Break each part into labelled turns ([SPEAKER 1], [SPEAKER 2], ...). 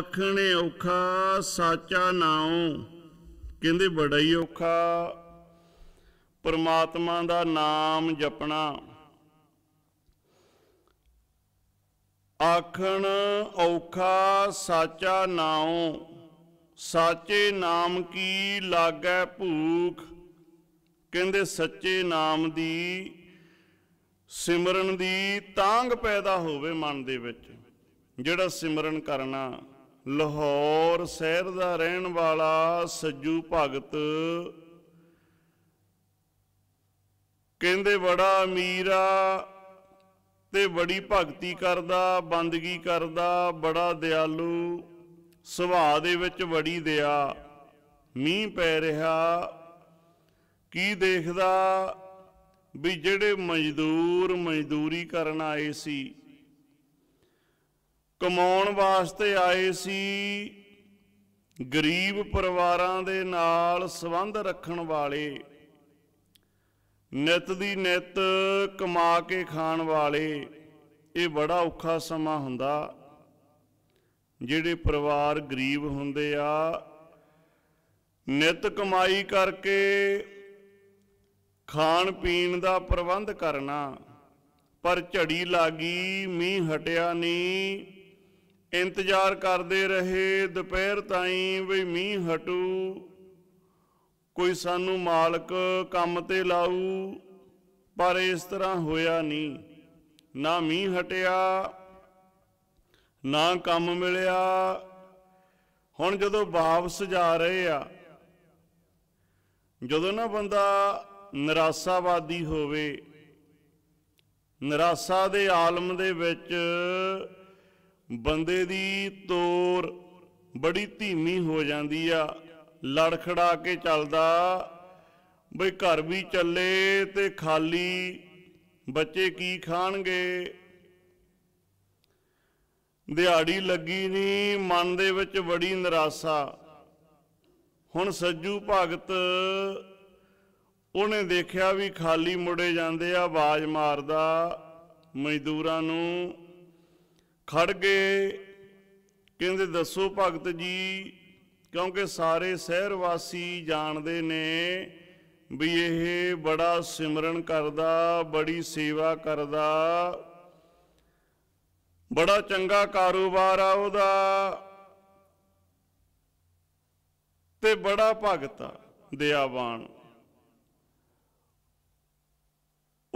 [SPEAKER 1] ਆਖਣੇ ਔਖਾ ਸਾਚਾ ਨਾਉ ਕਹਿੰਦੇ ਬੜਾ ਹੀ ਔਖਾ ਪਰਮਾਤਮਾ ਦਾ ਨਾਮ ਜਪਣਾ ਆਖਣ ਔਖਾ ਸਾਚਾ ਨਾਉ ਸਾਚੇ ਨਾਮ ਕੀ ਲਾਗੈ ਭੂਖ ਕਹਿੰਦੇ ਸੱਚੇ ਨਾਮ ਦੀ ਸਿਮਰਨ ਦੀ ਤਾਂਗ ਪੈਦਾ ਹੋਵੇ ਮਨ ਦੇ ਵਿੱਚ ਜਿਹੜਾ ਸਿਮਰਨ ਕਰਨਾ ਲਾਹੌਰ ਸ਼ਹਿਰ ਦਾ ਰਹਿਣ ਵਾਲਾ ਸੱਜੂ ਭਗਤ ਕਹਿੰਦੇ ਬੜਾ ਅਮੀਰ ਆ ਤੇ ਬੜੀ ਭਗਤੀ ਕਰਦਾ ਬੰਦਗੀ ਕਰਦਾ ਬੜਾ ਦਿਆਲੂ ਸੁਭਾਅ ਦੇ ਵਿੱਚ ਬੜੀ ਦਇਆ ਮੀਂਹ ਪੈ ਰਿਹਾ ਕੀ ਦੇਖਦਾ ਵੀ ਜਿਹੜੇ ਮਜ਼ਦੂਰ ਮਜ਼ਦੂਰੀ ਕਰਨ ਆਏ ਸੀ ਕਮਾਉਣ ਵਾਸਤੇ ਆਏ ਸੀ ਗਰੀਬ ਪਰਿਵਾਰਾਂ ਦੇ ਨਾਲ ਸੰਬੰਧ ਰੱਖਣ ਵਾਲੇ ਨਿਤ ਦੀ ਨਿਤ ਕਮਾ ਕੇ ਖਾਣ ਵਾਲੇ ਇਹ ਬੜਾ ਔਖਾ ਸਮਾਂ ਹੁੰਦਾ ਜਿਹੜੇ ਪਰਿਵਾਰ ਗਰੀਬ ਹੁੰਦੇ ਆ ਨਿਤ ਕਮਾਈ ਕਰਕੇ ਖਾਣ ਪੀਣ ਦਾ ਪ੍ਰਬੰਧ ਕਰਨਾ ਪਰ ਝੜੀ ਲਾਗੀ ਮੀਂਹ ਹਟਿਆ ਨਹੀਂ ਇੰਤਜ਼ਾਰ ਕਰਦੇ ਰਹੇ ਦੁਪਹਿਰ ਤਾਈਂ ਵੀ ਮੀਂਹ ਹਟੂ ਕੋਈ ਸਾਨੂੰ ਮਾਲਕ ਕੰਮ ਤੇ ਲਾਊ ਪਰ ਇਸ ਤਰ੍ਹਾਂ ਹੋਇਆ ਨਹੀਂ ਨਾ ਮੀਂਹ ਹਟਿਆ ਨਾ ਕੰਮ ਮਿਲਿਆ ਹੁਣ ਜਦੋਂ ਵਾਪਸ ਜਾ ਰਹੇ ਆ ਜਦੋਂ ਨਾ ਬੰਦਾ ਨਿਰਾਸ਼ਾਵਾਦੀ ਹੋਵੇ ਨਿਰਾਸ਼ਾ ਦੇ ਆਲਮ ਦੇ ਵਿੱਚ ਬੰਦੇ ਦੀ ਤੋਰ ਬੜੀ ਧੀਮੀ ਹੋ ਜਾਂਦੀ ਆ ਲੜਖੜਾ ਕੇ ਚੱਲਦਾ ਬਈ ਘਰ ਵੀ ਚੱਲੇ ਤੇ ਖਾਲੀ ਬੱਚੇ ਕੀ ਖਾਣਗੇ ਦਿਹਾੜੀ ਲੱਗੀ ਨਹੀਂ ਮਨ ਦੇ ਵਿੱਚ ਬੜੀ ਨਿਰਾਸ਼ਾ ਹੁਣ ਸੱਜੂ ਭਗਤ ਉਹਨੇ ਦੇਖਿਆ ਵੀ ਖਾਲੀ ਮੁੜੇ ਜਾਂਦੇ ਆ ਆਵਾਜ਼ ਮਾਰਦਾ ਮਜ਼ਦੂਰਾਂ ਨੂੰ ਖੜਗੇ ਕਹਿੰਦੇ ਦੱਸੋ ਭਗਤ ਜੀ ਕਿਉਂਕਿ ਸਾਰੇ ਸ਼ਹਿਰ ਵਾਸੀ ਜਾਣਦੇ ਨੇ ਵੀ ਇਹ ਬੜਾ ਸਿਮਰਨ ਕਰਦਾ ਬੜੀ ਸੇਵਾ ਕਰਦਾ ਬੜਾ ਚੰਗਾ ਕਾਰੋਬਾਰ ਆ ਉਹਦਾ ਤੇ ਬੜਾ ਭਗਤ ਆ ਦਿਆਵਾਨ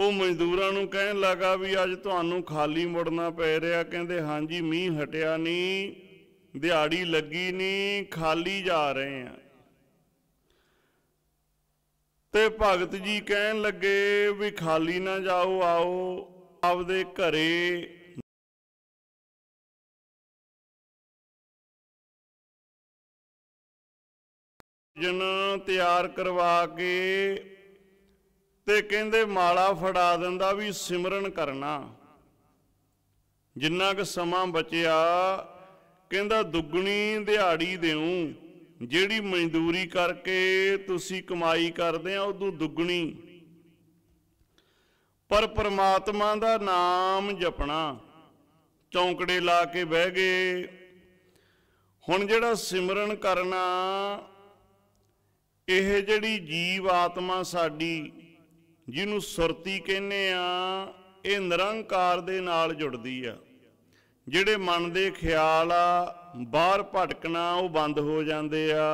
[SPEAKER 1] ਉਹ ਮਜ਼ਦੂਰਾਂ ਨੂੰ ਕਹਿਣ ਲੱਗਾ ਵੀ ਅੱਜ ਤੁਹਾਨੂੰ ਖਾਲੀ ਮੁੜਨਾ ਪੈ ਰਿਹਾ ਕਹਿੰਦੇ ਹਾਂਜੀ ਮੀਂਹ ਹਟਿਆ ਨਹੀਂ ਦਿਹਾੜੀ ਲੱਗੀ ਨਹੀਂ ਖਾਲੀ ਜਾ ਰਹੇ ਆ ਤੇ ਭਗਤ ਜੀ ਕਹਿਣ ਲੱਗੇ ਵੀ ਖਾਲੀ ਨਾ ਜਾਓ ਆਓ ਆਪਦੇ ਘਰੇ ਜਨ ਤਿਆਰ ਕਰਵਾ ਕੇ ਤੇ ਕਹਿੰਦੇ ਮਾਲਾ ਫੜਾ ਦਿੰਦਾ ਵੀ ਸਿਮਰਨ ਕਰਨਾ ਜਿੰਨਾ ਕੁ ਸਮਾਂ ਬਚਿਆ ਕਹਿੰਦਾ ਦੁੱਗਣੀ ਦਿਹਾੜੀ ਦੇਉ ਜਿਹੜੀ ਮਜ਼ਦੂਰੀ ਕਰਕੇ ਤੁਸੀਂ ਕਮਾਈ ਕਰਦੇ ਆ ਉਦੋਂ ਦੁੱਗਣੀ ਪਰ ਪ੍ਰਮਾਤਮਾ ਦਾ ਨਾਮ ਜਪਣਾ ਚੌਂਕੜੇ ਲਾ ਕੇ ਬਹਿ ਗਏ ਹੁਣ ਜਿਹੜਾ ਸਿਮਰਨ ਕਰਨਾ ਇਹ ਜਿਹੜੀ ਜੀਵ ਆਤਮਾ ਸਾਡੀ ਜਿਹਨੂੰ ਸੁਰਤੀ ਕਹਿੰਨੇ ਆ ਇਹ ਨਿਰੰਕਾਰ ਦੇ ਨਾਲ ਜੁੜਦੀ ਆ ਜਿਹੜੇ ਮਨ ਦੇ ਖਿਆਲ ਆ ਬਾਹਰ ਭਟਕਣਾ ਉਹ ਬੰਦ ਹੋ ਜਾਂਦੇ ਆ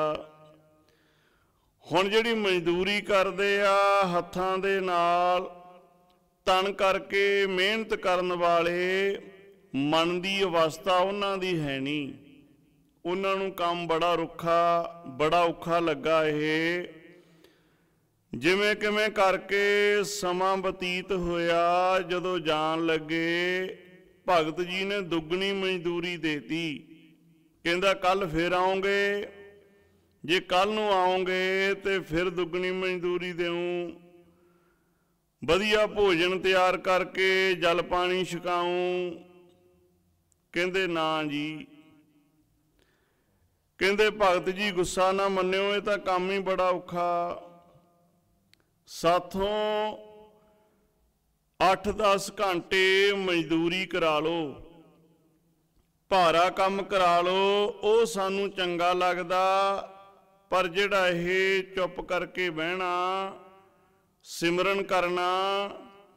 [SPEAKER 1] ਹੁਣ ਜਿਹੜੀ ਮਜ਼ਦੂਰੀ ਕਰਦੇ ਆ ਹੱਥਾਂ ਦੇ ਨਾਲ ਤਣ ਕਰਕੇ ਮਿਹਨਤ ਕਰਨ ਵਾਲੇ ਮਨ ਦੀ ਅਵਸਥਾ ਉਹਨਾਂ ਦੀ ਹੈ ਨਹੀਂ ਉਹਨਾਂ ਨੂੰ ਕੰਮ ਬੜਾ ਰੁੱਖਾ ਬੜਾ ਔਖਾ ਲੱਗਾ ਇਹ ਜਿਵੇਂ ਕਿਵੇਂ ਕਰਕੇ ਸਮਾਂ ਬਤੀਤ ਹੋਇਆ ਜਦੋਂ ਜਾਣ ਲੱਗੇ ਭਗਤ ਜੀ ਨੇ ਦੁੱਗਣੀ ਮਜ਼ਦੂਰੀ ਦੇਤੀ ਕਹਿੰਦਾ ਕੱਲ ਫੇਰ ਆਉਂਗੇ ਜੇ ਕੱਲ ਨੂੰ ਆਉਂਗੇ ਤੇ ਫਿਰ ਦੁੱਗਣੀ ਮਜ਼ਦੂਰੀ ਦੇਉਂ ਵਧੀਆ ਭੋਜਨ ਤਿਆਰ ਕਰਕੇ ਜਲ ਪਾਣੀ ਛਕਾਉਂ ਕਹਿੰਦੇ ਨਾ ਜੀ ਕਹਿੰਦੇ ਭਗਤ ਜੀ ਗੁੱਸਾ ਨਾ ਮੰਨਿਓ ਇਹ ਤਾਂ ਕੰਮ ਹੀ ਬੜਾ ਔਖਾ ਸਾਥੋਂ 8-10 ਘੰਟੇ ਮਜ਼ਦੂਰੀ ਕਰਾ ਲਓ ਭਾਰਾ ਕੰਮ ਕਰਾ ਲਓ ਉਹ ਸਾਨੂੰ ਚੰਗਾ ਲੱਗਦਾ ਪਰ ਜਿਹੜਾ ਇਹ ਚੁੱਪ ਕਰਕੇ ਬਹਿਣਾ ਸਿਮਰਨ ਕਰਨਾ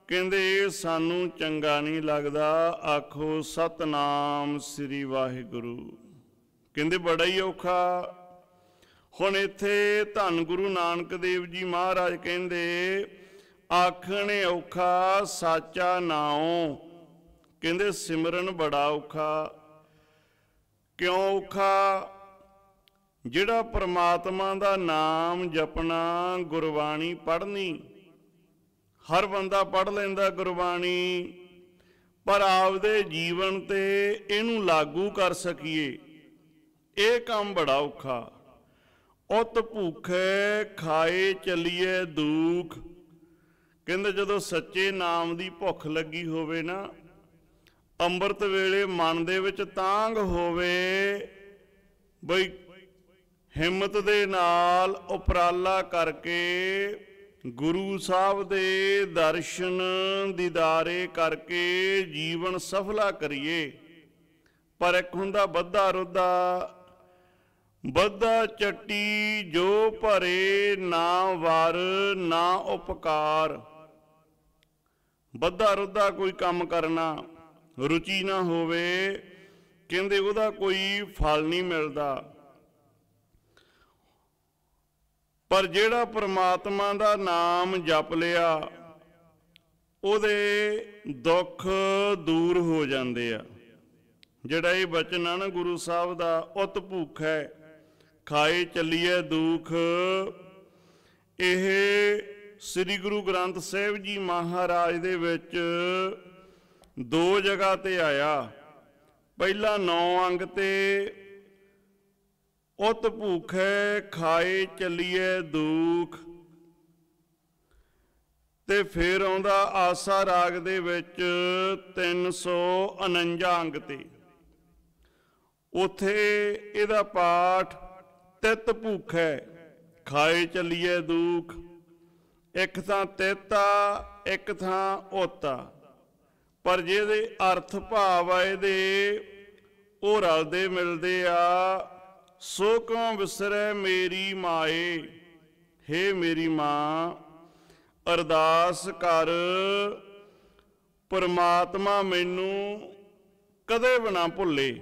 [SPEAKER 1] ਕਹਿੰਦੇ ਸਾਨੂੰ ਚੰਗਾ ਨਹੀਂ ਲੱਗਦਾ ਆਖੋ ਸਤਨਾਮ ਸ੍ਰੀ ਵਾਹਿਗੁਰੂ ਕਹਿੰਦੇ ਬੜਾ ਹੀ ਔਖਾ ਹੁਣ ਇੱਥੇ ਧੰਨ ਗੁਰੂ ਨਾਨਕ ਦੇਵ ਜੀ ਮਹਾਰਾਜ ਕਹਿੰਦੇ ਆਖਣੇ ਔਖਾ ਸਾਚਾ ਨਾਉ ਕਹਿੰਦੇ ਸਿਮਰਨ ਬੜਾ ਔਖਾ ਕਿਉਂ ਔਖਾ ਜਿਹੜਾ ਪ੍ਰਮਾਤਮਾ ਦਾ ਨਾਮ ਜਪਣਾ ਗੁਰਬਾਣੀ ਪੜ੍ਹਨੀ ਹਰ ਬੰਦਾ ਪੜ੍ਹ ਲੈਂਦਾ ਗੁਰਬਾਣੀ ਪਰ ਆਪਦੇ ਜੀਵਨ ਤੇ ਇਹਨੂੰ ਲਾਗੂ ਕਰ ਸਕੀਏ ਇਹ ਕੰਮ ਬੜਾ ਔਖਾ ਉਤ ਭੁਖੇ ਖਾਏ ਚਲੀਏ ਦੁਖ ਕਹਿੰਦੇ ਜਦੋਂ ਸੱਚੇ ਨਾਮ ਦੀ ਭੁੱਖ ਲੱਗੀ ਹੋਵੇ ਨਾ ਅੰਮ੍ਰਿਤ ਵੇਲੇ ਮਨ ਦੇ ਵਿੱਚ ਤਾਂਗ ਹੋਵੇ ਬਈ ਹਿੰਮਤ ਦੇ ਨਾਲ ਉਪਰਾਲਾ ਕਰਕੇ ਗੁਰੂ ਸਾਹਿਬ ਦੇ ਦਰਸ਼ਨ ਦੀਦਾਰੇ ਕਰਕੇ ਜੀਵਨ ਸਫਲਾ ਕਰੀਏ ਪਰ ਇੱਕ ਹੁੰਦਾ ਬੱਧਾ ਰੁੱਧਾ ਬੱਧਾ ਚੱਟੀ ਜੋ ਭਰੇ ਨਾ ਵਰ ਨਾ ਉਪਕਾਰ ਬੱਧਾ ਰੁੱਧਾ ਕੋਈ ਕੰਮ ਕਰਨਾ ਰੁਚੀ ਨਾ ਹੋਵੇ ਕਹਿੰਦੇ ਉਹਦਾ ਕੋਈ ਫਲ ਨਹੀਂ ਮਿਲਦਾ ਪਰ ਜਿਹੜਾ ਪ੍ਰਮਾਤਮਾ ਦਾ ਨਾਮ ਜਪ ਲਿਆ ਉਹਦੇ ਦੁੱਖ ਦੂਰ ਹੋ ਜਾਂਦੇ ਆ ਜਿਹੜਾ ਇਹ ਬਚਨ ਆ ਨਾ ਗੁਰੂ ਸਾਹਿਬ ਦਾ ਉਤ ਭੁੱਖ ਹੈ ਖਾਏ ਚੱਲੀਏ ਦੁੱਖ ਇਹ ਸ੍ਰੀ ਗੁਰੂ ਗ੍ਰੰਥ ਸਾਹਿਬ ਜੀ ਮਹਾਰਾਜ ਦੇ ਵਿੱਚ ਦੋ ਜਗ੍ਹਾ ਤੇ ਆਇਆ ਪਹਿਲਾ ਨੌ ਅੰਗ ਤੇ ਉਤ ਭੁਖੇ ਖਾਏ ਚੱਲੀਏ ਦੁੱਖ ਤੇ ਫੇਰ ਆਉਂਦਾ ਆਸਾ ਰਾਗ ਦੇ ਵਿੱਚ 349 ਅੰਗ ਤੇ ਉਥੇ ਇਹਦਾ ਪਾਠ ਤਿਤ ਭੁਖੈ ਖਾਏ ਚੱਲੀਏ ਦੁਖ ਇੱਕ ਥਾਂ ਤੇਤਾ ਇੱਕ ਥਾਂ ਓਤਾ ਪਰ ਜਿਹਦੇ ਅਰਥ ਭਾਵ ਆ ਇਹਦੇ ਉਹ ਰਲਦੇ ਮਿਲਦੇ ਆ ਸੋ ਕਉ ਵਿਸਰੈ ਮੇਰੀ ਮਾਏ ਹੇ ਮੇਰੀ ਮਾਂ ਅਰਦਾਸ ਕਰ ਪਰਮਾਤਮਾ ਮੈਨੂੰ ਕਦੇ ਵੀ ਨਾ ਭੁੱਲੇ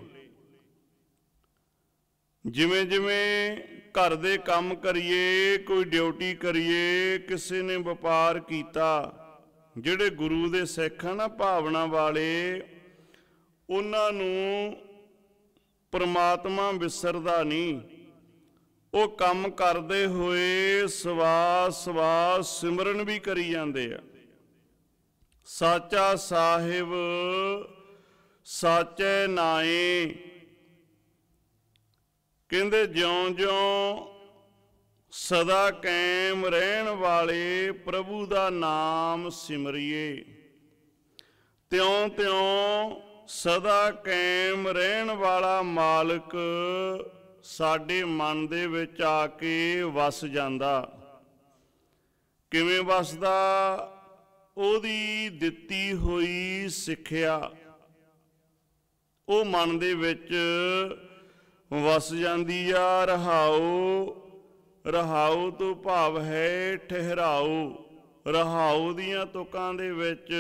[SPEAKER 1] ਜਿਵੇਂ ਜਿਵੇਂ ਘਰ ਦੇ ਕੰਮ ਕਰੀਏ ਕੋਈ ਡਿਊਟੀ ਕਰੀਏ ਕਿਸੇ ਨੇ ਵਪਾਰ ਕੀਤਾ ਜਿਹੜੇ ਗੁਰੂ ਦੇ ਸਿੱਖ ਹਨ ਭਾਵਨਾ ਵਾਲੇ ਉਹਨਾਂ ਨੂੰ ਪਰਮਾਤਮਾ ਵਿਸਰਦਾ ਨਹੀਂ ਉਹ ਕੰਮ ਕਰਦੇ ਹੋਏ ਸਵਾਸ ਸਵਾਸ ਸਿਮਰਨ ਵੀ ਕਰੀ ਜਾਂਦੇ ਆ ਸਾਚਾ ਸਾਹਿਬ ਸਾਚੇ ਨਾਏ ਕਹਿੰਦੇ ਜਿਉਂ-ਜਿਉਂ ਸਦਾ ਕਾਇਮ ਰਹਿਣ ਵਾਲੇ ਪ੍ਰਭੂ ਦਾ ਨਾਮ ਸਿਮਰਿਏ ਤਿਉਂ-ਤਿਉਂ ਸਦਾ ਕਾਇਮ ਰਹਿਣ ਵਾਲਾ ਮਾਲਕ ਸਾਡੇ ਮਨ ਦੇ ਵਿੱਚ ਆ ਕੇ ਵਸ ਜਾਂਦਾ ਕਿਵੇਂ ਵਸਦਾ ਉਹਦੀ ਦਿੱਤੀ ਹੋਈ ਸਿੱਖਿਆ ਉਹ ਮਨ ਦੇ ਵਿੱਚ ਵਸ ਜਾਂਦੀ ਆ ਰਹਾਉ ਰਹਾਉ ਤੋਂ ਭਾਵ ਹੈ ਠਹਿਰਾਉ ਰਹਾਉ ਦੀਆਂ ਤੁਕਾਂ ਦੇ ਵਿੱਚ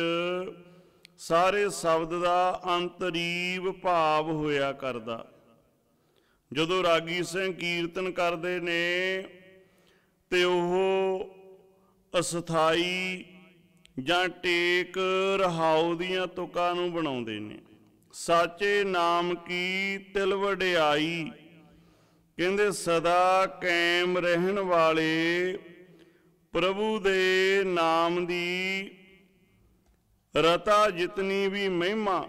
[SPEAKER 1] ਸਾਰੇ ਸ਼ਬਦ ਦਾ ਅੰਤਰੀਵ ਭਾਵ ਹੋਇਆ ਕਰਦਾ ਜਦੋਂ ਰਾਗੀ ਸਿੰਘ ਕੀਰਤਨ ਕਰਦੇ ਨੇ ਤੇ ਉਹ ਅਸਥਾਈ ਜਾਂ ਟੇਕ ਰਹਾਉ ਦੀਆਂ ਤੁਕਾਂ ਨੂੰ ਬਣਾਉਂਦੇ ਨੇ ਸਾਚੇ ਨਾਮ ਕੀ ਤਿਲ ਵਡਿਆਈ ਕਹਿੰਦੇ ਸਦਾ ਕਾਇਮ ਰਹਿਣ ਵਾਲੇ ਪ੍ਰਭੂ ਦੇ ਨਾਮ ਦੀ ਰਤਾ ਜਿਤਨੀ ਵੀ ਮਹਿਮਾ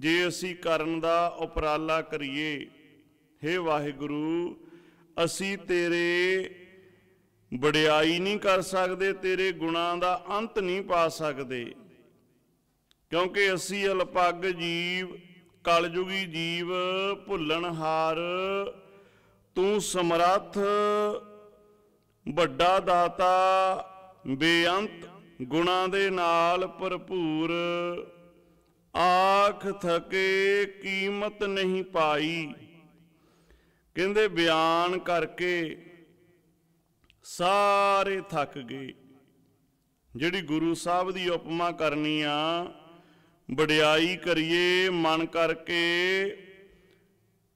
[SPEAKER 1] ਜੇ ਅਸੀਂ ਕਰਨ ਦਾ ਉਪਰਾਲਾ ਕਰੀਏ हे ਵਾਹਿਗੁਰੂ ਅਸੀਂ ਤੇਰੇ ਵਡਿਆਈ ਨਹੀਂ ਕਰ ਸਕਦੇ ਤੇਰੇ ਗੁਣਾਂ ਦਾ ਅੰਤ ਨਹੀਂ ਪਾ ਸਕਦੇ ਕਿਉਂਕਿ ਅਸੀਂ ਅਲਪਗ ਜੀਵ ਕਲਯੁਗੀ ਜੀਵ ਭੁੱਲਣਹਾਰ ਤੂੰ ਸਮਰੱਥ ਵੱਡਾ ਦਾਤਾ ਬੇਅੰਤ ਗੁਣਾ ਦੇ ਨਾਲ ਭਰਪੂਰ ਆਖ ਥਕੇ ਕੀਮਤ ਨਹੀਂ ਪਾਈ ਕਹਿੰਦੇ ਬਿਆਨ ਕਰਕੇ ਸਾਰੇ ਥੱਕ ਗਏ ਜਿਹੜੀ ਗੁਰੂ ਸਾਹਿਬ ਦੀ ਉਪਮਾ ਕਰਨੀ ਆ ਵਡਿਆਈ ਕਰੀਏ ਮਨ ਕਰਕੇ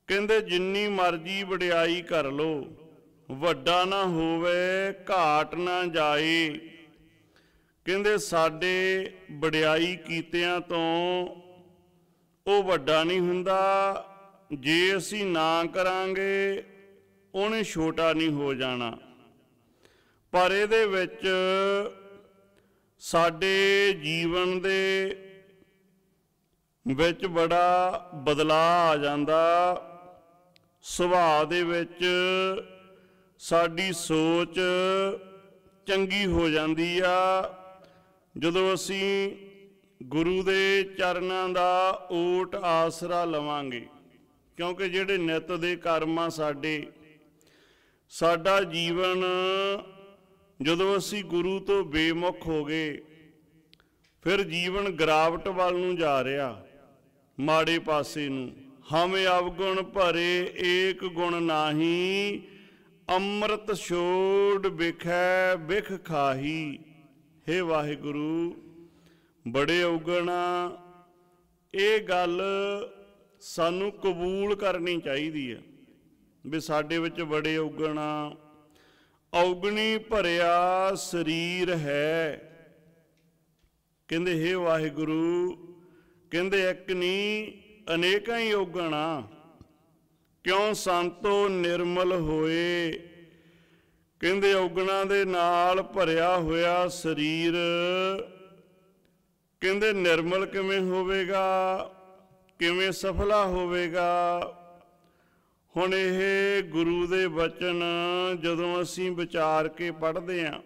[SPEAKER 1] ਕਹਿੰਦੇ ਜਿੰਨੀ ਮਰਜ਼ੀ ਵਡਿਆਈ ਕਰ ਲੋ ਵੱਡਾ ਨਾ ਹੋਵੇ ਘਾਟ ਨਾ ਜਾਏ ਕਹਿੰਦੇ ਸਾਡੇ ਵਡਿਆਈ ਕੀਤਿਆਂ ਤੋਂ ਉਹ ਵੱਡਾ ਨਹੀਂ ਹੁੰਦਾ ਜੇ ਅਸੀਂ ਨਾ ਕਰਾਂਗੇ ਉਹਨੇ ਛੋਟਾ ਨਹੀਂ ਹੋ ਜਾਣਾ ਪਰ ਇਹਦੇ ਵਿੱਚ ਸਾਡੇ ਜੀਵਨ ਦੇ ਵਿੱਚ ਬੜਾ ਬਦਲਾ ਆ ਜਾਂਦਾ ਸੁਭਾਅ ਦੇ ਵਿੱਚ ਸਾਡੀ ਸੋਚ ਚੰਗੀ ਹੋ ਜਾਂਦੀ ਆ ਜਦੋਂ ਅਸੀਂ ਗੁਰੂ ਦੇ ਚਰਨਾਂ ਦਾ ਓਟ ਆਸਰਾ ਲਵਾਂਗੇ ਕਿਉਂਕਿ ਜਿਹੜੇ ਨਿਤ ਦੇ ਕਰਮ ਆ ਸਾਡੇ ਸਾਡਾ ਜੀਵਨ ਜਦੋਂ ਅਸੀਂ ਗੁਰੂ ਤੋਂ ਬੇਮੁਖ ਹੋ ਗਏ ਫਿਰ ਜੀਵਨ ਗਰਾਵਟ ਵੱਲ ਨੂੰ ਜਾ ਰਿਹਾ ਮਾੜੇ ਪਾਸੇ ਨੂੰ ਹਮੇ ਅਵਗੁਣ ਭਰੇ ਏਕ ਗੁਣ ਨਾਹੀ ਅੰਮ੍ਰਿਤ ਛੋੜ ਵਿਖੈ ਵਿਖ ਖਾਹੀ हे ਵਾਹਿਗੁਰੂ ਬੜੇ ਔਗਣਾ ਇਹ ਗੱਲ ਸਾਨੂੰ ਕਬੂਲ ਕਰਨੀ ਚਾਹੀਦੀ ਹੈ ਵੀ ਸਾਡੇ ਵਿੱਚ ਬੜੇ ਔਗਣਾ ਔਗਣੀ ਭਰਿਆ ਸਰੀਰ ਹੈ ਕਹਿੰਦੇ हे ਵਾਹਿਗੁਰੂ ਕਹਿੰਦੇ ਇੱਕ ਨਹੀਂ ਅਨੇਕਾਂ ਹੀ ਉਗਣਾ ਕਿਉਂ ਸੰਤੋ ਨਿਰਮਲ ਹੋਏ ਕਹਿੰਦੇ ਔਗਣਾ ਦੇ ਨਾਲ ਭਰਿਆ ਹੋਇਆ ਸਰੀਰ ਕਹਿੰਦੇ ਨਿਰਮਲ ਕਿਵੇਂ ਹੋਵੇਗਾ ਕਿਵੇਂ ਸਫਲਾ ਹੋਵੇਗਾ ਹੁਣ ਇਹ ਗੁਰੂ ਦੇ ਬਚਨ ਜਦੋਂ ਅਸੀਂ ਵਿਚਾਰ ਕੇ ਪੜ੍ਹਦੇ ਆਂ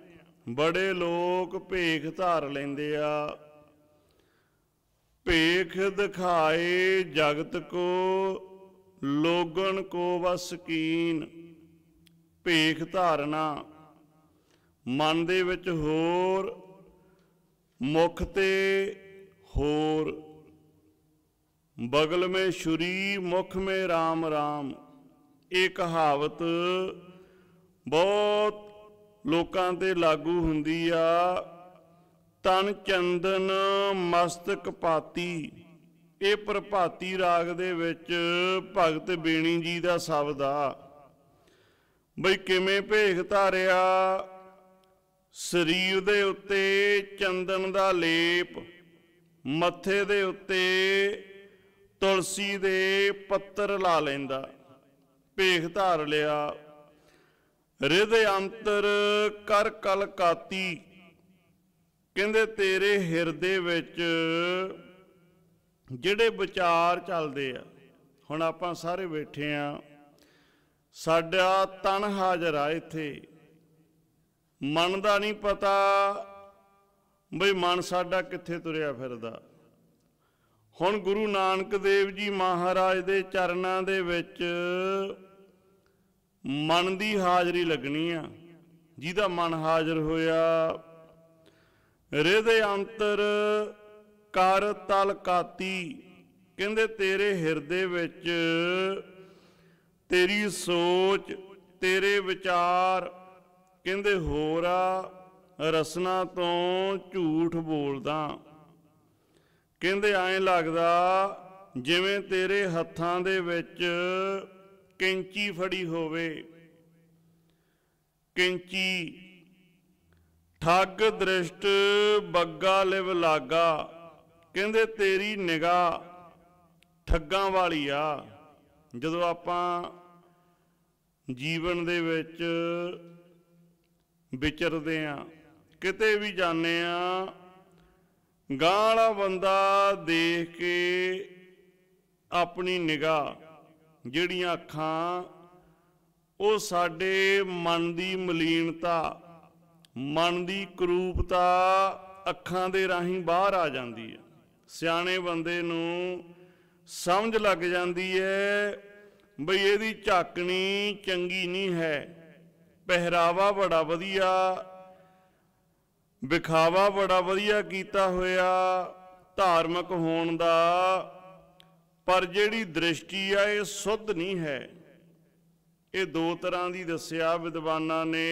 [SPEAKER 1] ਬੜੇ ਲੋਕ ਭੇਖ ਧਾਰ ਲੈਂਦੇ ਆ ਭੇਖ ਦਿਖਾਏ ਜਗਤ ਕੋ ਲੋਗਣ ਕੋ ਵਸਕੀਨ ਭੇਖ ਧਾਰਨਾ ਮਨ ਦੇ ਵਿੱਚ ਹੋਰ ਮੁਖ ਤੇ ਹੋਰ ਬਗਲ ਮੇ ਸ਼ੁਰੀ ਮੁਖ ਮੇ RAM RAM ਇਹ ਕਹਾਵਤ ਬਹੁਤ ਲੋਕਾਂ ਤੇ ਲਾਗੂ ਹੁੰਦੀ ਆ ਤਨ ਚੰਦਨ ਮਸਤਕ ਪਾਤੀ ਇਹ ਪ੍ਰਭਾਤੀ ਰਾਗ ਦੇ ਵਿੱਚ ਭਗਤ ਬੇਣੀ ਜੀ ਦਾ ਸ਼ਬਦ ਆ ਬਈ ਕਿਵੇਂ ਭੇਖ ਧਾਰਿਆ ਸਰੀਰ ਦੇ ਉੱਤੇ ਚੰਦਨ ਦਾ ਲੇਪ ਮੱਥੇ ਦੇ ਉੱਤੇ ਤੁਲਸੀ ਦੇ ਪੱਤਰ ਲਾ ਲੈਂਦਾ ਭੇਖ ਧਾਰ ਲਿਆ ਹਿਰਦੇ ਅੰਤਰ ਕਰ ਕਲਕਾਤੀ ਕਹਿੰਦੇ ਤੇਰੇ ਹਿਰਦੇ ਵਿੱਚ ਜਿਹੜੇ ਵਿਚਾਰ ਚੱਲਦੇ ਆ ਹੁਣ ਆਪਾਂ ਸਾਰੇ ਬੈਠੇ ਆ ਸਾਡਾ ਤਨ ਹਾਜ਼ਰ ਆ ਇੱਥੇ ਮਨ ਦਾ ਨਹੀਂ ਪਤਾ ਬਈ ਮਨ ਸਾਡਾ ਕਿੱਥੇ ਤੁਰਿਆ ਫਿਰਦਾ ਹੁਣ ਗੁਰੂ ਨਾਨਕ ਦੇਵ ਜੀ ਮਹਾਰਾਜ ਦੇ ਚਰਨਾਂ ਦੇ ਵਿੱਚ ਮਨ ਦੀ ਹਾਜ਼ਰੀ ਲੱਗਣੀ ਆ ਜਿਹਦਾ ਮਨ ਹਾਜ਼ਰ ਹੋਇਆ ਰਿਦ ਅੰਤਰ ਕਰ ਤਲ ਕਾਤੀ ਕਹਿੰਦੇ ਤੇਰੇ ਹਿਰਦੇ ਵਿੱਚ ਤੇਰੀ ਸੋਚ ਤੇਰੇ ਵਿਚਾਰ ਕਹਿੰਦੇ ਹੋਰਾ ਰਸਨਾ ਤੋਂ ਝੂਠ ਬੋਲਦਾ ਕਹਿੰਦੇ ਐਂ ਲੱਗਦਾ ਜਿਵੇਂ ਤੇਰੇ ਹੱਥਾਂ ਦੇ ਵਿੱਚ ਕੈਂਚੀ ਫੜੀ ਹੋਵੇ ਕੈਂਚੀ ਠੱਗ ਦ੍ਰਿਸ਼ਟ ਬੱਗਾ ਲਿਵ ਲਾਗਾ ਕਹਿੰਦੇ ਤੇਰੀ ਨਿਗਾ ਠੱਗਾਂ ਵਾਲੀ ਆ ਜਦੋਂ ਆਪਾਂ ਜੀਵਨ ਦੇ ਵਿੱਚ ਵਿਚਰਦੇ ਆ ਕਿਤੇ ਵੀ ਜਾਂਦੇ ਆ ਗਾਲਾ ਬੰਦਾ ਦੇਖ ਕੇ ਆਪਣੀ ਨਿਗਾਹ ਜਿਹੜੀਆਂ ਅੱਖਾਂ ਉਹ ਸਾਡੇ ਮਨ ਦੀ ਮਲੀਨਤਾ ਮਨ ਦੀ ਕਰੂਪਤਾ ਅੱਖਾਂ ਦੇ ਰਾਹੀਂ ਬਾਹਰ ਆ ਜਾਂਦੀ ਹੈ ਸਿਆਣੇ ਬੰਦੇ ਨੂੰ ਸਮਝ ਲੱਗ ਜਾਂਦੀ ਹੈ ਬਈ ਇਹਦੀ ਝਾਕਣੀ ਚੰਗੀ ਨਹੀਂ ਹੈ ਪਹਿਰਾਵਾ ਬੜਾ ਵਧੀਆ ਵਿਖਾਵਾ ਬੜਾ ਵਧੀਆ ਕੀਤਾ ਹੋਇਆ ਧਾਰਮਿਕ ਹੋਣ ਦਾ ਪਰ ਜਿਹੜੀ ਦ੍ਰਿਸ਼ਟੀ ਆ ਇਹ ਸੁੱਧ ਨਹੀਂ ਹੈ ਇਹ ਦੋ ਤਰ੍ਹਾਂ ਦੀ ਦੱਸਿਆ ਵਿਦਵਾਨਾਂ ਨੇ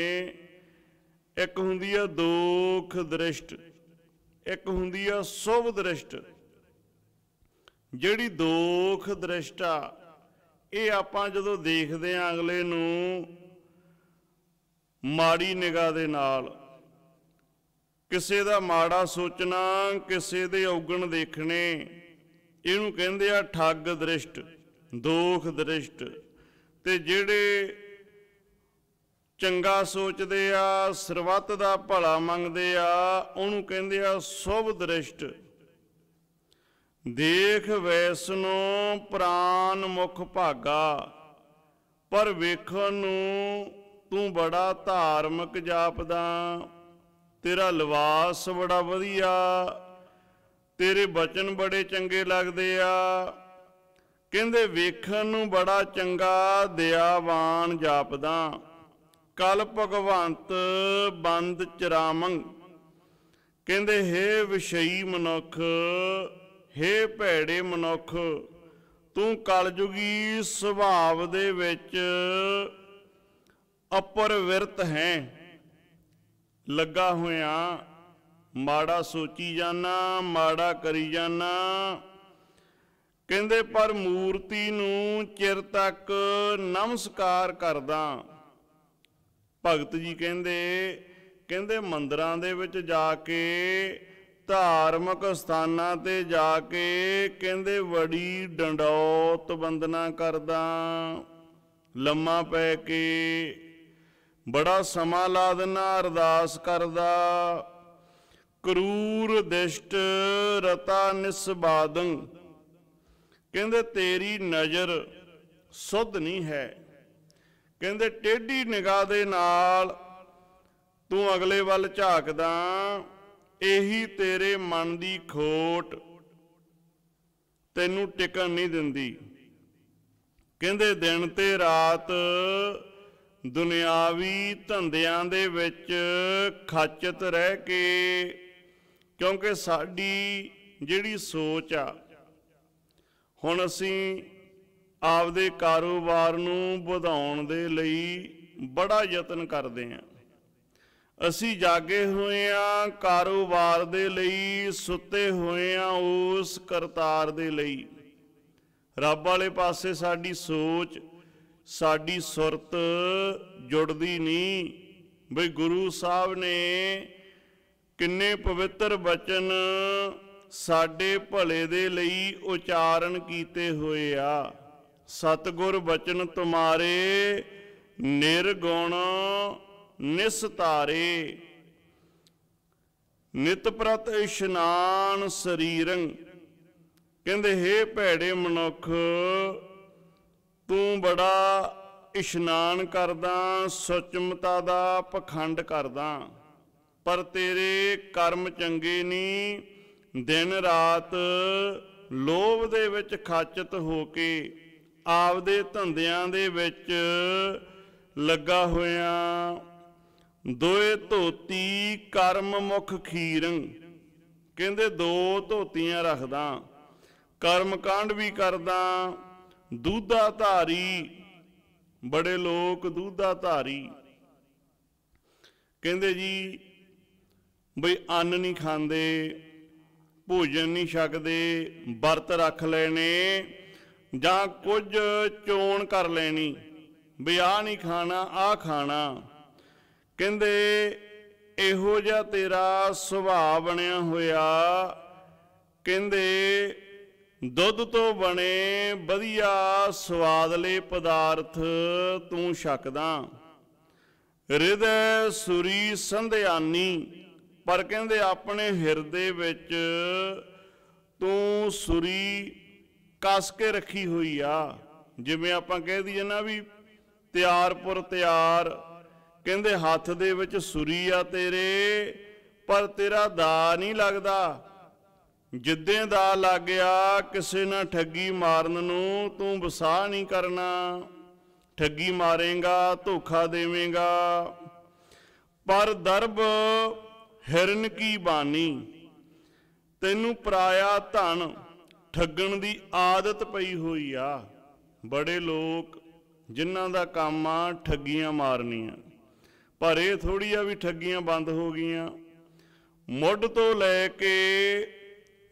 [SPEAKER 1] ਇੱਕ ਹੁੰਦੀ ਆ ਦੋਖ ਦ੍ਰਿਸ਼ਟ ਇੱਕ ਹੁੰਦੀ ਆ ਸੁਭ ਦ੍ਰਿਸ਼ਟ ਜਿਹੜੀ ਦੋਖ ਦ੍ਰਿਸ਼ਟਾ ਇਹ ਆਪਾਂ ਜਦੋਂ ਦੇਖਦੇ ਆ ਅਗਲੇ ਨੂੰ ਮਾੜੀ ਨਿਗਾਹ ਦੇ ਨਾਲ ਕਿਸੇ ਦਾ ਮਾੜਾ ਸੋਚਣਾ ਕਿਸੇ ਦੇ ਔਗਣ ਦੇਖਣੇ ਇਹਨੂੰ ਕਹਿੰਦੇ ਆ ਠੱਗ ਦ੍ਰਿਸ਼ਟ ਦੋਖ ਦ੍ਰਿਸ਼ਟ ਤੇ ਜਿਹੜੇ ਚੰਗਾ ਸੋਚਦੇ ਆ ਸਰਬੱਤ ਦਾ ਭਲਾ ਮੰਗਦੇ ਆ ਉਹਨੂੰ ਕਹਿੰਦੇ ਆ ਸੁਭ ਦ੍ਰਿਸ਼ਟ ਦੇਖ ਵੈਸਨੋ ਪ੍ਰਾਨ ਮੁਖ ਭਾਗਾ ਪਰ ਵੇਖਣ ਨੂੰ ਤੂੰ ਬੜਾ ਧਾਰਮਿਕ ਜਾਪਦਾ ਤੇਰਾ ਲਿਵਾਸ ਬੜਾ ਵਧੀਆ ਤੇਰੇ ਬਚਨ ਬੜੇ ਚੰਗੇ ਲੱਗਦੇ ਆ ਕਹਿੰਦੇ ਵੇਖਣ ਨੂੰ ਬੜਾ ਚੰਗਾ ਦਿਆਵਾਨ ਜਾਪਦਾ ਕਲ ਭਗਵੰਤ ਬੰਦ ਚਰਾਮੰ ਕਹਿੰਦੇ ਹੇ ਵਿਸ਼ਈ ਮਨੁੱਖ ਹੇ ਭੈੜੇ ਮਨੁੱਖ ਤੂੰ ਕਲਯੁਗੀ ਸੁਭਾਵ ਦੇ ਵਿੱਚ ਅਪਰ ਵਿਰਤ ਹੈ ਲੱਗਾ ਹੋਇਆ ਮਾੜਾ ਸੋਚੀ ਜਾਣਾ ਮਾੜਾ ਕਰੀ ਜਾਣਾ ਕਹਿੰਦੇ ਪਰ ਮੂਰਤੀ ਨੂੰ ਚਿਰ ਤੱਕ ਨਮਸਕਾਰ ਕਰਦਾ ਭਗਤ ਜੀ ਕਹਿੰਦੇ ਕਹਿੰਦੇ ਮੰਦਰਾਂ ਦੇ ਵਿੱਚ ਜਾ ਕੇ ਧਾਰਮਿਕ ਸਥਾਨਾਂ ਤੇ ਜਾ ਕੇ ਕਹਿੰਦੇ ਬੜੀ ਡੰਡੌਤ ਬੰਦਨਾ ਕਰਦਾ ਲੰਮਾ ਪੈ ਕੇ ਬੜਾ ਸਮਾਂ ਲਾ ਦਿੰਨਾ ਅਰਦਾਸ ਕਰਦਾ ਕਰੂਰ ਦਿਸ਼ਟ ਰਤਾ ਨਿਸਬਾਦੰ ਕਹਿੰਦੇ ਤੇਰੀ ਨਜ਼ਰ ਸੁਧ ਨਹੀਂ ਹੈ ਕਹਿੰਦੇ ਟੇਢੀ ਨਿਗਾਹ ਦੇ ਨਾਲ ਤੂੰ ਅਗਲੇ ਵੱਲ ਝਾਕਦਾ ਇਹੀ ਤੇਰੇ ਮਨ ਦੀ ਖੋਟ ਤੈਨੂੰ ਟਿਕਣ ਨਹੀਂ ਦਿੰਦੀ ਕਹਿੰਦੇ ਦਿਨ ਤੇ ਰਾਤ ਦੁਨਿਆਵੀ ਧੰਦਿਆਂ ਦੇ ਵਿੱਚ ਖਚਤ ਰਹਿ ਕੇ ਕਿਉਂਕਿ ਸਾਡੀ ਜਿਹੜੀ ਸੋਚ ਆ ਹੁਣ ਅਸੀਂ ਆਪਦੇ ਕਾਰੋਬਾਰ ਨੂੰ ਵਧਾਉਣ ਦੇ ਲਈ ਬੜਾ ਯਤਨ ਕਰਦੇ ਆਂ ਅਸੀਂ ਜਾਗੇ ਹੋਏ ਆਂ ਕਾਰੋਬਾਰ ਦੇ ਲਈ ਸੁੱਤੇ ਹੋਏ ਆਂ ਉਸ ਕਰਤਾਰ ਦੇ ਲਈ ਰੱਬ ਵਾਲੇ ਪਾਸੇ ਸਾਡੀ ਸੋਚ ਸਾਡੀ ਸੁਰਤ ਜੁੜਦੀ ਨਹੀਂ ਬਈ ਗੁਰੂ ਸਾਹਿਬ ਨੇ ਕਿੰਨੇ ਪਵਿੱਤਰ ਬਚਨ ਸਾਡੇ ਭਲੇ ਦੇ ਲਈ ਉਚਾਰਨ ਕੀਤੇ ਹੋਏ ਆ ਸਤਗੁਰ ਬਚਨ ਤੁਮਾਰੇ ਨਿਰਗੁਣ ਨਿਸਤਾਰੇ ਨਿਤ ਪ੍ਰਤ ਇਸ਼ਨਾਨ ਸਰੀਰੰ ਕਹਿੰਦੇ ਹੇ ਭੈੜੇ ਮਨੁੱਖ ਤੂੰ ਬੜਾ ਇਸ਼ਨਾਨ ਕਰਦਾ ਸੁਚਮਤਾ ਦਾ ਪਖੰਡ ਕਰਦਾ ਪਰ ਤੇਰੇ ਕਰਮ ਚੰਗੇ ਨਹੀਂ ਦਿਨ ਰਾਤ ਲੋਭ ਦੇ ਵਿੱਚ ਖਾਚਤ ਹੋ ਕੇ ਆਪਦੇ ਧੰਦਿਆਂ ਦੇ ਵਿੱਚ ਲੱਗਾ ਹੋਇਆ ਦੋਏ ਧੋਤੀ ਕਰਮ ਮੁਖ ਖੀਰੰ ਕਹਿੰਦੇ ਦੋ ਧੋਤੀਆਂ ਰੱਖਦਾ ਕਰਮ ਕਾਂਡ ਵੀ ਕਰਦਾ ਦੁੱਧਾ ਧਾਰੀ ਬੜੇ ਲੋਕ ਦੁੱਧਾ ਧਾਰੀ ਕਹਿੰਦੇ ਜੀ ਬਈ ਅੰਨ ਨਹੀਂ ਖਾਂਦੇ ਭੋਜਨ ਨਹੀਂ ਛਕਦੇ ਵਰਤ ਰੱਖ ਲੈਣੇ ਜਾਂ ਕੁਝ ਚੋਣ ਕਰ ਲੈਣੀ ਵਿਆਹ ਨਹੀਂ ਖਾਣਾ ਆ ਖਾਣਾ ਕਹਿੰਦੇ ਇਹੋ ਜਿਹਾ ਤੇਰਾ ਸੁਭਾਅ ਬਣਿਆ ਹੋਇਆ ਕਹਿੰਦੇ ਦੁੱਧ ਤੋਂ ਬਣੇ ਵਧੀਆ ਸਵਾਦਲੇ ਪਦਾਰਥ ਤੂੰ ਛਕਦਾ ਹਿਰਦੇ ਸੁਰੀ ਸੰਧਿਆਨੀ ਪਰ ਕਹਿੰਦੇ ਆਪਣੇ ਹਿਰਦੇ ਵਿੱਚ ਤੂੰ ਸੁਰੀ ਕੱਸ ਕੇ ਰੱਖੀ ਹੋਈ ਆ ਜਿਵੇਂ ਆਪਾਂ ਕਹਿ ਦਈਏ ਨਾ ਵੀ ਤਿਆਰਪੁਰ ਤਿਆਰ ਕਹਿੰਦੇ ਹੱਥ ਦੇ ਵਿੱਚ ਸੁਰੀ ਆ ਤੇਰੇ ਪਰ ਤੇਰਾ ਦਾ ਨਹੀਂ ਲੱਗਦਾ ਜਿੱਦੇ ਦਾ ਲੱਗਿਆ ਕਿਸੇ ਨਾ ਠੱਗੀ ਮਾਰਨ ਨੂੰ ਤੂੰ ਵਸਾ ਨਹੀਂ ਕਰਨਾ ਠੱਗੀ ਮਾਰੇਗਾ ਧੋਖਾ ਦੇਵੇਂਗਾ ਪਰ ਦਰਬ ਹਿਰਨ ਕੀ ਬਾਣੀ ਤੈਨੂੰ ਪਰਾਇਆ ਧਨ ਠੱਗਣ ਦੀ ਆਦਤ ਪਈ ਹੋਈ ਆ ਬੜੇ ਲੋਕ ਜਿਨ੍ਹਾਂ ਦਾ ਕੰਮ ਆ ਠੱਗੀਆਂ ਮਾਰਨੀਆਂ ਪਰ ਇਹ ਥੋੜੀ ਆ ਵੀ ਠੱਗੀਆਂ ਬੰਦ ਹੋ ਗਈਆਂ ਮੁੱਢ ਤੋਂ ਲੈ ਕੇ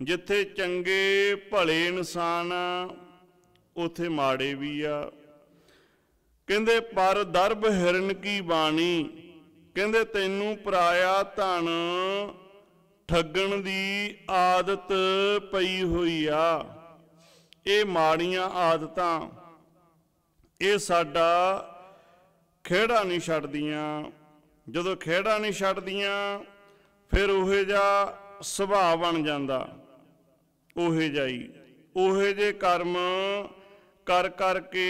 [SPEAKER 1] ਜਿੱਥੇ ਚੰਗੇ ਭਲੇ ਇਨਸਾਨ ਆ ਉਥੇ ਮਾੜੇ ਵੀ ਆ ਕਹਿੰਦੇ ਪਰ ਦਰਬ ਹਿਰਨ ਕੀ ਬਾਣੀ ਕਹਿੰਦੇ ਤੈਨੂੰ ਪਰਾਇਆ ਧਨ ਠੱਗਣ ਦੀ ਆਦਤ ਪਈ ਹੋਈ ਆ ਇਹ ਮਾੜੀਆਂ ਆਦਤਾਂ ਇਹ ਸਾਡਾ ਖੇੜਾ ਨਹੀਂ ਛੱਡਦੀਆਂ ਜਦੋਂ ਖੇੜਾ ਨਹੀਂ ਛੱਡਦੀਆਂ ਫਿਰ ਉਹੇ ਜਾ ਸੁਭਾਅ ਬਣ ਜਾਂਦਾ ਉਹੇ ਜਾਈ ਉਹੇ ਜੇ ਕਰਮ ਕਰ ਕਰਕੇ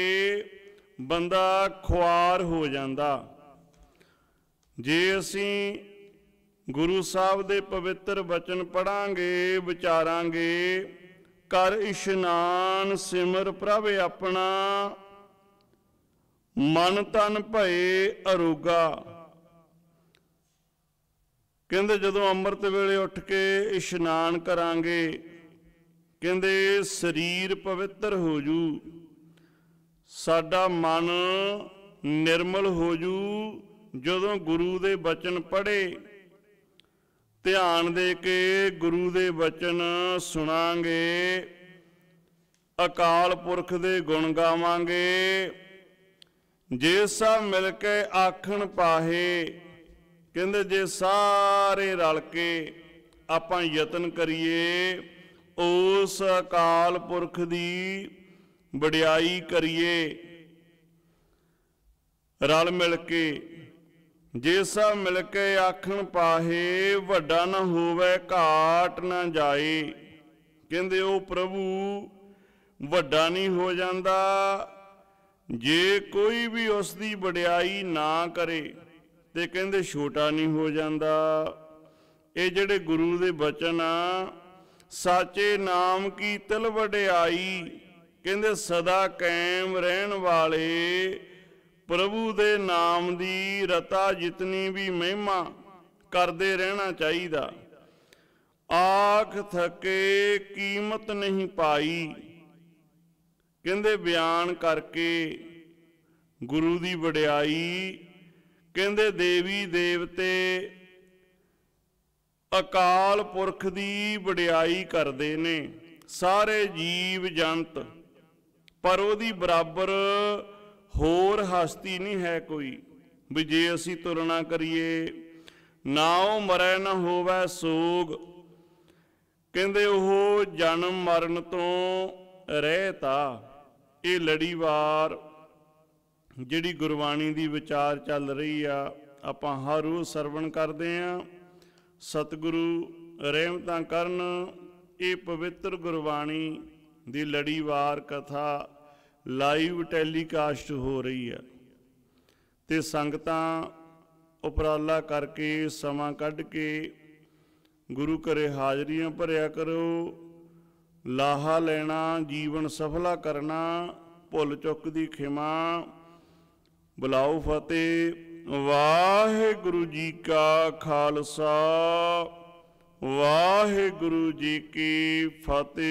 [SPEAKER 1] ਬੰਦਾ ਖੁਆਰ ਹੋ ਜਾਂਦਾ ਜੇ ਅਸੀਂ ਗੁਰੂ ਸਾਹਿਬ ਦੇ ਪਵਿੱਤਰ ਬਚਨ ਪੜਾਂਗੇ ਵਿਚਾਰਾਂਗੇ ਕਰ ਇਸ਼ਨਾਨ ਸਿਮਰ ਪ੍ਰਭ ਆਪਣਾ ਮਨ ਤਨ ਭਏ ਅਰੋਗਾ ਕਹਿੰਦੇ ਜਦੋਂ ਅੰਮ੍ਰਿਤ ਵੇਲੇ ਉੱਠ ਕੇ ਇਸ਼ਨਾਨ ਕਰਾਂਗੇ ਕਹਿੰਦੇ ਸਰੀਰ ਪਵਿੱਤਰ ਹੋ ਜੂ ਸਾਡਾ ਮਨ ਨਿਰਮਲ ਹੋ ਜੂ ਜਦੋਂ ਗੁਰੂ ਦੇ ਬਚਨ ਪੜੇ ਧਿਆਨ ਦੇ ਕੇ ਗੁਰੂ ਦੇ ਬਚਨ ਸੁਣਾਂਗੇ ਅਕਾਲ ਪੁਰਖ ਦੇ ਗੁਣ ਗਾਵਾਂਗੇ ਜੇ ਸਭ ਮਿਲ ਕੇ ਆਖਣ ਪਾਹੇ ਕਹਿੰਦੇ ਜੇ ਸਾਰੇ ਰਲ ਕੇ ਆਪਾਂ ਯਤਨ ਕਰੀਏ ਉਸ ਅਕਾਲ ਪੁਰਖ ਦੀ ਵਡਿਆਈ ਕਰੀਏ ਰਲ ਮਿਲ ਕੇ ਜੇ ਸਭ ਮਿਲ ਕੇ ਆਖਣ ਪਾਹੇ ਵੱਡਾ ਨਾ ਹੋਵੇ ਘਾਟ ਨਾ ਜਾਏ ਕਹਿੰਦੇ ਉਹ ਪ੍ਰਭੂ ਵੱਡਾ ਨਹੀਂ ਹੋ ਜਾਂਦਾ ਜੇ ਕੋਈ ਵੀ ਉਸ ਦੀ ਵਡਿਆਈ ਨਾ ਕਰੇ ਤੇ ਕਹਿੰਦੇ ਛੋਟਾ ਨਹੀਂ ਹੋ ਜਾਂਦਾ ਇਹ ਜਿਹੜੇ ਗੁਰੂ ਦੇ ਬਚਨ ਆ ਸਾਚੇ ਨਾਮ ਕੀ ਤਿਲ ਵਡਿਆਈ ਕਹਿੰਦੇ ਸਦਾ ਕਾਇਮ ਰਹਿਣ ਵਾਲੇ ਪ੍ਰਭੂ ਦੇ ਨਾਮ ਦੀ ਰਤਾ ਜਿਤਨੀ ਵੀ ਮਹਿਮਾ ਕਰਦੇ ਰਹਿਣਾ ਚਾਹੀਦਾ ਆਖ ਥਕੇ ਕੀਮਤ ਨਹੀਂ ਪਾਈ ਕਹਿੰਦੇ ਬਿਆਨ ਕਰਕੇ ਗੁਰੂ ਦੀ ਵਡਿਆਈ ਕਹਿੰਦੇ ਦੇਵੀ ਦੇਵਤੇ ਅਕਾਲ ਪੁਰਖ ਦੀ ਵਡਿਆਈ ਕਰਦੇ ਨੇ ਸਾਰੇ ਜੀਵ ਜੰਤ ਪਰ ਉਹਦੀ ਬਰਾਬਰ ਹੋਰ ਹਸਤੀ ਨਹੀਂ ਹੈ ਕੋਈ ਵੀ ਜੇ ਅਸੀਂ ਤੁਰਨਾ ਕਰੀਏ ਨਾ ਉਹ ਮਰੈ ਨਾ ਹੋਵੇ ਸੋਗ ਕਹਿੰਦੇ ਉਹ ਜਨਮ ਮਰਨ ਤੋਂ ਰਹਿਤਾ ਇਹ ਲੜੀਵਾਰ ਜਿਹੜੀ ਗੁਰਬਾਣੀ ਦੀ ਵਿਚਾਰ ਚੱਲ ਰਹੀ ਆ ਆਪਾਂ ਹਰ ਰੋਜ਼ ਸਰਵਣ ਕਰਦੇ ਆ ਸਤਿਗੁਰੂ ਰਹਿਮਤਾਂ ਕਰਨ ਇਹ ਪਵਿੱਤਰ ਗੁਰਬਾਣੀ ਦੀ ਲੜੀਵਾਰ ਕਥਾ ਲਾਈਵ ਟੈਲੀਕਾਸਟ ਹੋ ਰਹੀ ਹੈ ਤੇ ਸੰਗਤਾਂ ਉਪਰਾਲਾ ਕਰਕੇ ਸਮਾਂ ਕੱਢ ਕੇ ਗੁਰੂ ਘਰੇ ਹਾਜ਼ਰੀਆਂ ਭਰਿਆ ਕਰੋ ਲਾਹਾ ਲੈਣਾ ਜੀਵਨ ਸਫਲਾ ਕਰਨਾ ਭੁੱਲ ਚੁੱਕ ਦੀ ਖਿਮਾ ਬੁਲਾਓ ਫਤਿਹ ਵਾਹਿਗੁਰੂ ਜੀ ਕਾ ਖਾਲਸਾ ਵਾਹਿਗੁਰੂ ਜੀ ਕੀ ਫਤਿਹ